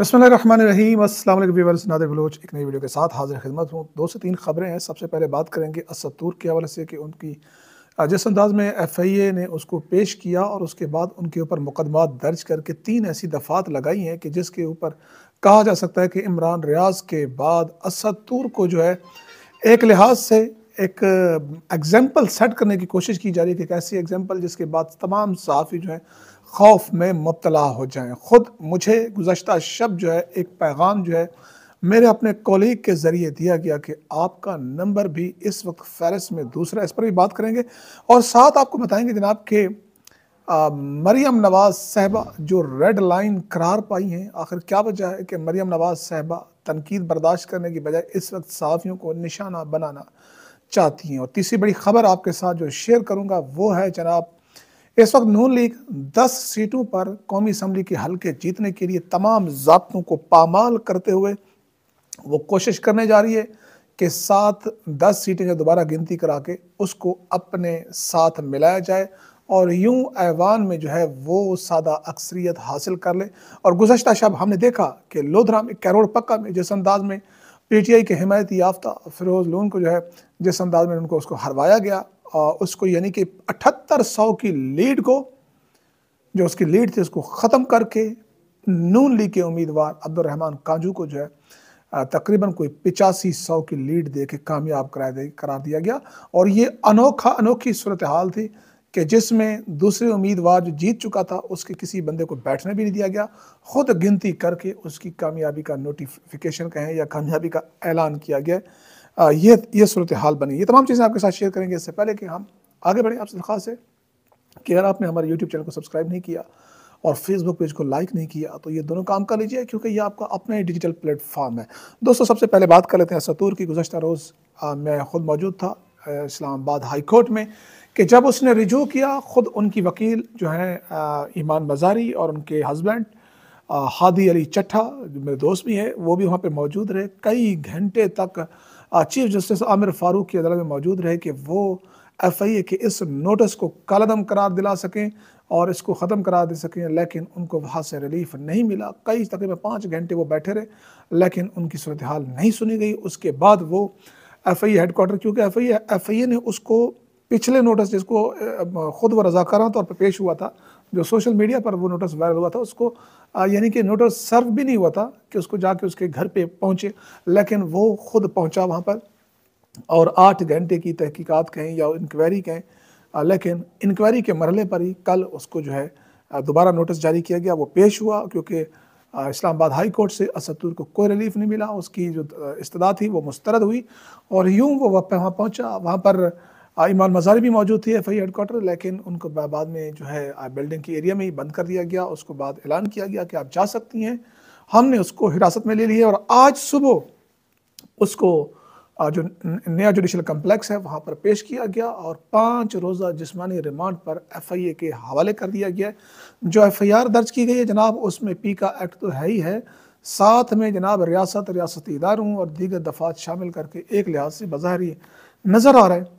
बसमीम असल बलोच एक नई वीडियो के साथ हाजिर खिदमत हूँ दो से तीन खबरें हैं सबसे पहले बात करेंगे असतूर के हवाले से कि उनकी जिस अंदाज में एफ आई ए ने उसको पेश किया और उसके बाद उनके ऊपर मुकदमा दर्ज करके तीन ऐसी दफ़ात लगाई हैं कि जिसके ऊपर कहा जा सकता है कि इमरान रियाज के बाद असतूर को जो है एक लिहाज से एक एग्ज़ाम्पल सेट करने की कोशिश की जा रही है कि एक ऐसी एग्ज़ाम्पल जिसके बाद तमाम सहाफ़ी जो हैं खौफ में मुबतला हो जाएं ख़ुद मुझे गुजशत शब जो है एक पैगाम जो है मेरे अपने कॉलीग के ज़रिए दिया गया कि आपका नंबर भी इस वक्त फहरस्त में दूसरा इस पर भी बात करेंगे और साथ आपको बताएंगे जनाब के मरियम नवाज़ साहबा जो रेड लाइन करार पाई हैं आखिर क्या वजह है कि मरियम नवाज़ साहबा तनकीद बर्दाश्त करने की बजाय इस वक्त सहाफ़ियों को निशाना बनाना चाहती हैं और तीसरी बड़ी ख़बर आपके साथ जो शेयर करूँगा वो है जनाब इस वक्त नून लीग 10 सीटों पर कौमी असम्बली के हल्के जीतने के लिए तमाम जबतों को पामाल करते हुए वो कोशिश करने जा रही है कि सात दस सीटें जो दोबारा गिनती करा के उसको अपने साथ मिलाया जाए और यूं ऐवान में जो है वो सादा अक्सरियत हासिल कर ले और गुजशत शब हमने देखा कि लोधरा में करोड़ पक्का में जिस अंदाज में पी टी आई के हिमायती याफ्ता फिरोज़ लोन को जो है जिस अंदाज में उनको उसको हरवाया गया उसको यानी कि अठहत्तर सौ की लीड को जो उसकी लीड थी उसको ख़त्म करके नून लीग के उम्मीदवार अब्दुलरहमान काजू को जो है तकरीबन कोई पिचासी सौ की लीड दे के कामयाब करा दे करार दिया गया और ये अनोखा अनोखी सूरत हाल थी कि जिसमें दूसरे उम्मीदवार जो जीत चुका था उसके किसी बंदे को बैठने भी नहीं दिया गया खुद गिनती करके उसकी कामयाबी का नोटिफिकेशन कहें या कामयाबी का ऐलान किया गया ये ये सूरत हाल बनी ये तमाम चीज़ें आपके साथ शेयर करेंगे इससे पहले कि हम आगे बढ़ें आपसे खास है कि अगर आपने हमारे यूट्यूब चैनल को सब्सक्राइब नहीं किया और फेसबुक पेज को लाइक नहीं किया तो ये दोनों काम कर लीजिए क्योंकि ये आपका अपना ही डिजिटल प्लेटफॉर्म है दोस्तों सबसे पहले बात कर लेते हैं सतूर की गुजशत रोज़ मैं खुद मौजूद था इस्लामाबाद हाई कोर्ट में कि जब उसने रिजू किया ख़ुद उनकी वकील जो हैं ईमान मजारी और उनके हस्बैंड हादी अली चट्ठा जो मेरे दोस्त भी हैं वो भी वहाँ पर मौजूद रहे कई घंटे तक चीफ जस्टिस आमिर फारूक की अदालत में मौजूद रहे कि वो एफ आई ए के इस नोटिस को कलदम करार दिला सकें और इसको ख़त्म करा दे सकें लेकिन उनको वहाँ से रिलीफ नहीं मिला कई तकरीबन पाँच घंटे वो बैठे रहे लेकिन उनकी सूरत हाल नहीं सुनी गई उसके बाद वो एफ आई हेडकोार्टर क्योंकि F I F I A ने उसको पिछले नोटिस जिसको ख़ुद व रजाकारा तौर पर पेश हुआ था जो सोशल मीडिया पर वो नोटिस वायरल हुआ था उसको यानी कि नोटिस सर्व भी नहीं हुआ था कि उसको जाके उसके घर पे पहुँचे लेकिन वो खुद पहुँचा वहाँ पर और आठ घंटे की तहकीकात कहें या इंक्वायरी कहें लेकिन इंक्वायरी के मरले पर ही कल उसको जो है दोबारा नोटिस जारी किया गया वो पेश हुआ क्योंकि इस्लामाबाद हाई कोर्ट से असतूर को कोई रिलीफ नहीं मिला उसकी जो इस्तः थी वो मुस्तरद हुई और यूँ वो वहाँ पहुँचा वहाँ पर ईमान मज़ारी भी मौजूद थी एफ आई हेडकोार्टर लेकिन उनको बाद में जो है बिल्डिंग के एरिया में ही बंद कर दिया गया उसको बाद ऐलान किया गया कि आप जा सकती हैं हमने उसको हिरासत में ले लिया और आज सुबह उसको जो नया जुडिशल कम्प्लेक्स है वहाँ पर पेश किया गया और पाँच रोज़ा जिसमानी रिमांड पर एफ आई ए के हवाले कर दिया गया जो एफ आई आर दर्ज की गई है जनाब उसमें पी का एक्ट तो है ही है साथ में जनाब रियासत रियासती इदारों और दीगर दफात शामिल करके एक लिहाज से बाहरी नज़र आ रहा है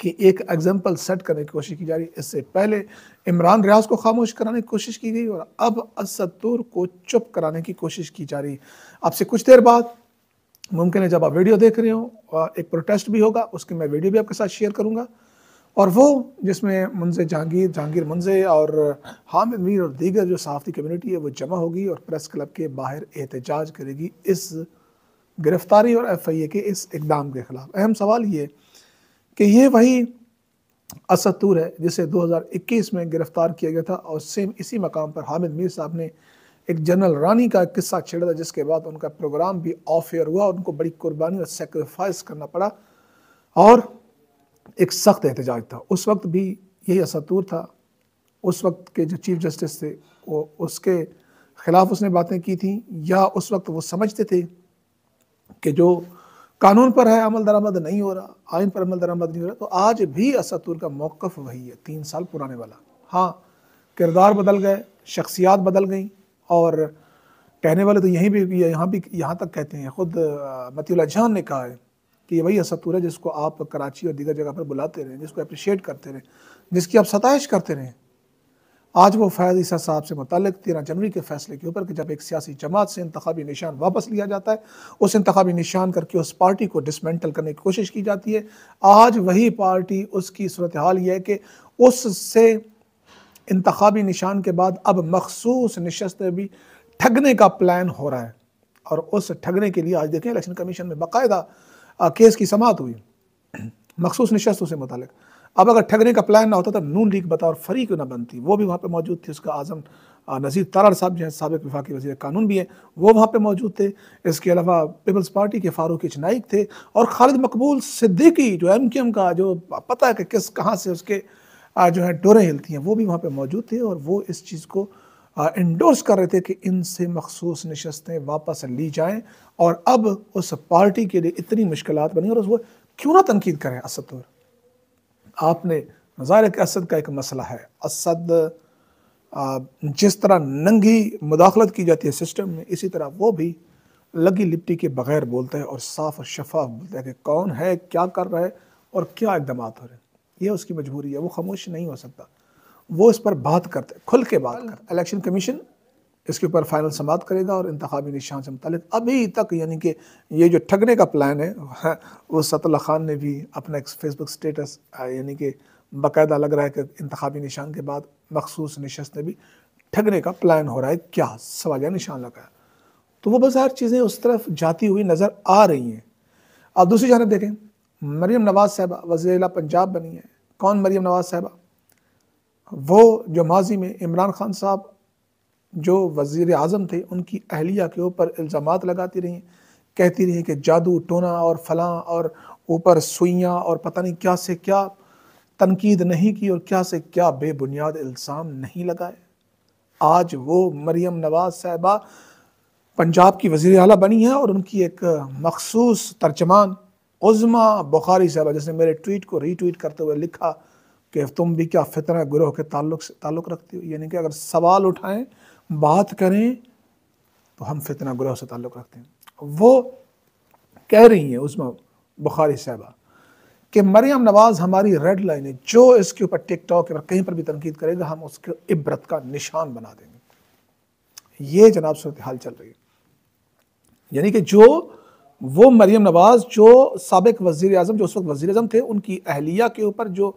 कि एक एग्जाम्पल सेट करने की कोशिश की जा रही है इससे पहले इमरान रियाज को खामोश कराने की कोशिश की गई और अब असदूर को चुप कराने की कोशिश की जा रही है आपसे कुछ देर बाद मुमकिन है जब आप वीडियो देख रहे हो एक प्रोटेस्ट भी होगा उसकी मैं वीडियो भी आपके साथ शेयर करूँगा और वो जिसमें मुंजे जहांगीर जहांगीर मुंजे और हामिद मीर और दीगर जो सहाफ़ती कम्यूनिटी है वो जमा होगी और प्रेस क्लब के बाहर एहतजाज करेगी इस गिरफ्तारी और एफ आई ए के इस इकदाम के ख़िलाफ़ अहम सवाल ये कि ये वही असतूर है जिसे 2021 में गिरफ्तार किया गया था और सेम इसी मकाम पर हामिद मीर साहब ने एक जनरल रानी का किस्सा छेड़ा था जिसके बाद उनका प्रोग्राम भी ऑफ एयर हुआ उनको बड़ी कुर्बानी और सेक्रीफाइस करना पड़ा और एक सख्त एहतजाज था उस वक्त भी यही असतूर था उस वक्त के जो चीफ जस्टिस थे वो उसके ख़िलाफ़ उसने बातें की थी या उस वक्त वो समझते थे कि जो कानून पर है अमल दरामद नहीं हो रहा आइन पर अमल दरामद नहीं हो रहा तो आज भी असतुल का मौक़ वही है तीन साल पुराने वाला हाँ किरदार बदल गए शख्सियात बदल गई और कहने वाले तो यहीं भी यहाँ भी यहाँ तक कहते हैं ख़ुद मतील जहान ने कहा है कि ये वही असतूर है जिसको आप कराची और दीगर जगह पर बुलाते रहें जिसको अप्रिशिएट करते रहें जिसकी आप सतश करते रहें आज वो फैज़ ईसा साहब से मतलब तेरह जनवरी के फैसले के ऊपर कि जब एक सियासी जमात से इंतबी निशान वापस लिया जाता है उस इंतबी निशान करके उस पार्टी को डिसमेंटल करने की कोशिश की जाती है आज वही पार्टी उसकी सूरत हाल यह है कि उससे इंतबी निशान के बाद अब मखसूस नशस्त भी ठगने का प्लान हो रहा है और उस ठगने के लिए आज देखें इलेक्शन कमीशन में बाकायदा केस की समात हुई मखसूस नशस्त से मतलब अब अगर ठगने का प्लान ना होता तो नून लीग बताओ और फरी क्यों ना बनती वो भी वहाँ पर मौजूद थी उसका आजम नज़ीर तारार साहब जो है सबक के वजी कानून भी हैं वो वहाँ पर मौजूद थे इसके अलावा पीपल्स पार्टी के फारूक नाइक थे और खालिद मकबूल सिद्दीकी जो एम के एम का जो पता है कि किस कहाँ से उसके जो है डोरें हिलती हैं वो भी वहाँ पर मौजूद थे और वो इस चीज़ को इंडोर्स कर रहे थे कि इनसे मखसूस नशस्तें वापस ली जाएँ और अब उस पार्टी के लिए इतनी मुश्किल बनी और उस वो क्यों ना तनकीद करें असद और आपने ज़ाहिर असद का एक मसला है असद जिस तरह नंगी मुदाखलत की जाती है सिस्टम में इसी तरह वो भी लगी लिपटी के बगैर बोलता है और साफ और शफाफ बोलता है कि कौन है क्या कर रहा है और क्या इकदाम हो रहे हैं यह उसकी मजबूरी है वो खामोश नहीं हो सकता वो इस पर बात करते खुल के बात करते इलेक्शन कमीशन इसके ऊपर फाइनल समाप्त करेगा और इंतबी निशान से मुतल अभी तक यानी कि ये जो ठगने का प्लान है हाँ, वो सतल खान ने भी अपना एक फेसबुक स्टेटस यानी कि बाकायदा लग रहा है कि इंतबी निशान के बाद मखसूस नशस्त ने भी ठगने का प्लान हो रहा है क्या सवालिया निशान लगाया तो वो बस चीज़ें उस तरफ जाती हुई नज़र आ रही हैं अब दूसरी जानब देखें मरीम नवाज़ साहबा वजी पंजाब बनी है कौन मरीम नवाज़ साहबा वो जो माजी में इमरान खान साहब जो वजीर अजम थे उनकी अहलिया के ऊपर इल्ज़ाम लगाती रहीं कहती रहीं कि जादू टोना और फलां और ऊपर सुइयां और पता नहीं क्या से क्या तनकीद नहीं की और क्या से क्या बेबुनियाद इल्ज़ाम नहीं लगाए आज वो मरियम नवाज़ साहबा पंजाब की वजीर अली बनी है और उनकी एक मखसूस तर्जमान उज़मा बुखारी साहबा जिसने मेरे ट्वीट को रीट्वीट करते हुए लिखा कि तुम भी क्या फितना ग्रोह के ताल्लुक से ताल्लुक़ रखते हो यानी कि अगर सवाल उठाएं बात करें तो हम फितना गुनाह से ताल्लुक़ रखते हैं वो कह रही हैं उसमें बुखारी साहबा कि मरियम नवाज़ हमारी रेड लाइन है जो इसके ऊपर टिकटॉक या कहीं पर भी तनकीद करेगा हम उसके इबरत का निशान बना देंगे ये जनाब सूरत हाल चल रही है यानी कि जो वो मरियम नवाज़ जो सबक वज़ी अजम जो उस वक्त वज़ी अजम थे उनकी अहलिया के ऊपर जो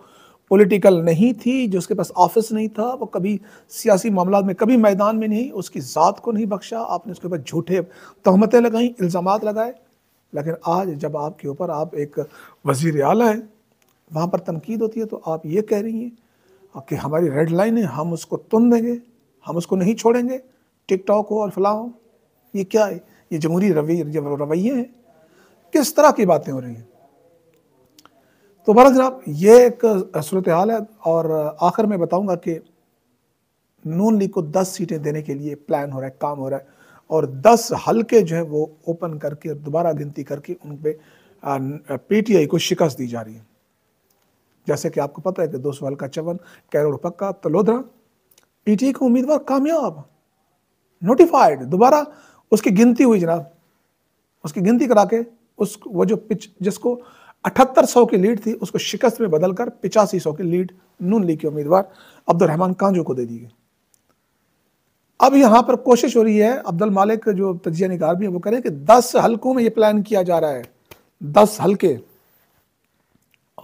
पॉलिटिकल नहीं थी जो उसके पास ऑफिस नहीं था वो कभी सियासी मामला में कभी मैदान में नहीं उसकी ज़ात को नहीं बख्शा आपने उसके ऊपर झूठे तहमतें लगाई इल्ज़ाम लगाए लेकिन आज जब आपके ऊपर आप एक वजीर आला हैं वहाँ पर तनकीद होती है तो आप ये कह रही हैं कि हमारी रेड लाइन है हम उसको तुन देंगे हम उसको नहीं छोड़ेंगे टिकटॉक हो और फला हो ये क्या है ये जमहूरी रवैये हैं किस तरह की बातें हो रही हैं तो बहरा जनाब ये एक सूरत हाल है और आखिर में बताऊंगा कि नून लीग को 10 सीटें देने के लिए प्लान हो रहा है काम हो रहा है और 10 हल्के जो है वो ओपन करके दोबारा गिनती करके उन पर पीटीआई को शिकस्त दी जा रही है जैसे कि आपको पता है कि दो सौ हल्का चवन कैरोड़ पक्का तलोधरा पीटीआई का उम्मीदवार कामयाब नोटिफाइड दोबारा उसकी गिनती हुई जनाब उसकी गिनती करा के उस वो जो पिच जिसको अठहत्तर सौ की लीड थी उसको शिकस्त में बदलकर पिचासी सौ की लीड नून लीग के उम्मीदवार रहमान कांजो को दे दी गई अब यहां पर कोशिश हो रही है अब्दुल मालिक जो तजिया निकार भी है वो करें कि दस हल्कों में ये प्लान किया जा रहा है दस हल्के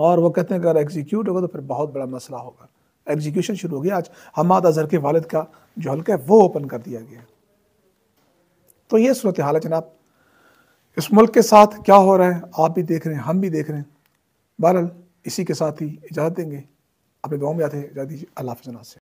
और वो कहते हैं अगर एग्जीक्यूट होगा तो फिर बहुत बड़ा मसला होगा एग्जीक्यूशन शुरू हो गया आज हमाद अजहर के वालिद का जो हल्का है वो ओपन कर दिया गया तो ये सूरत हाल है जनाब इस मुल्क के साथ क्या हो रहा है आप भी देख रहे हैं हम भी देख रहे हैं बहरहाल इसी के साथ ही इजाज़त देंगे अपने गाँव में याद है इजाज़ दीजिए अल्लाह हाफ़ से